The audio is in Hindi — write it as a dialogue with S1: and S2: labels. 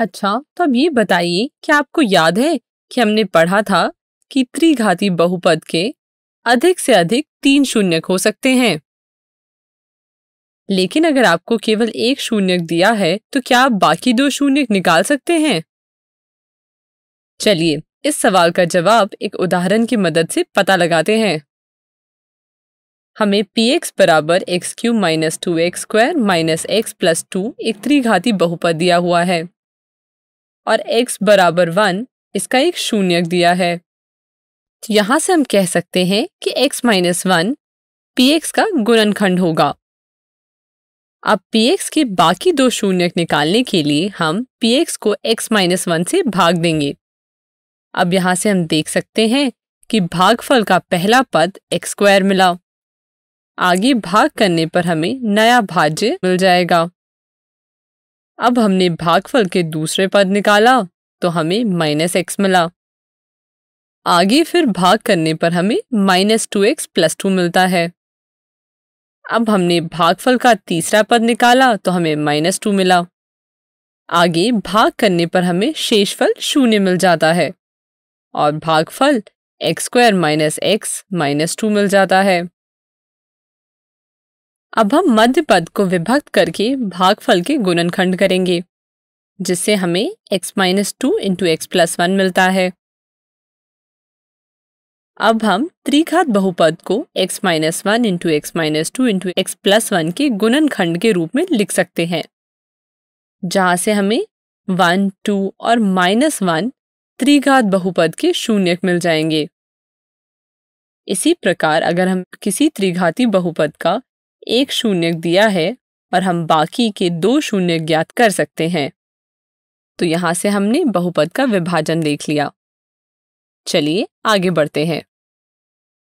S1: अच्छा तो अब ये बताइए कि आपको याद है कि हमने पढ़ा था कि त्रिघाती बहुपद के अधिक से अधिक तीन शून्यक हो सकते हैं लेकिन अगर आपको केवल एक शून्यक दिया है तो क्या आप बाकी दो शून्यक निकाल सकते हैं चलिए इस सवाल का जवाब एक उदाहरण की मदद से पता लगाते हैं हमें पी एक्स बराबर x cube minus two x square minus x plus two एक त्रिघाती बहुपद दिया हुआ है और x बराबर वन इसका एक शून्यक दिया है तो यहां से हम कह सकते हैं कि x माइनस वन पी का गुणनखंड होगा अब पी के बाकी दो शून्यक निकालने के लिए हम पी को x माइनस वन से भाग देंगे अब यहां से हम देख सकते हैं कि भागफल का पहला पद एक्स स्क्वायर मिला आगे भाग करने पर हमें नया भाज्य मिल जाएगा अब हमने भागफल के दूसरे पद निकाला तो हमें माइनस एक्स मिला आगे फिर भाग करने पर हमें minus two x plus two मिलता है अब हमने भागफल का तीसरा पद निकाला तो हमें माइनस टू मिला आगे भाग करने पर हमें शेषफल शून्य मिल जाता है और भागफल x square minus x minus two मिल जाता है अब हम मध्य पद को विभक्त करके भागफल के गुणनखंड करेंगे जिससे हमें x minus two into x plus one मिलता है अब हम त्रिघात बहुपद को x minus one into x minus two into x plus one के गुणनखंड के रूप में लिख सकते हैं जहां से हमें वन टू और माइनस वन त्रिघात बहुपद के शून्य मिल जाएंगे इसी प्रकार अगर हम किसी त्रिघाती बहुपद का एक शून्य दिया है और हम बाकी के दो शून्य ज्ञात कर सकते हैं तो यहां से हमने बहुपद का विभाजन देख लिया चलिए आगे बढ़ते हैं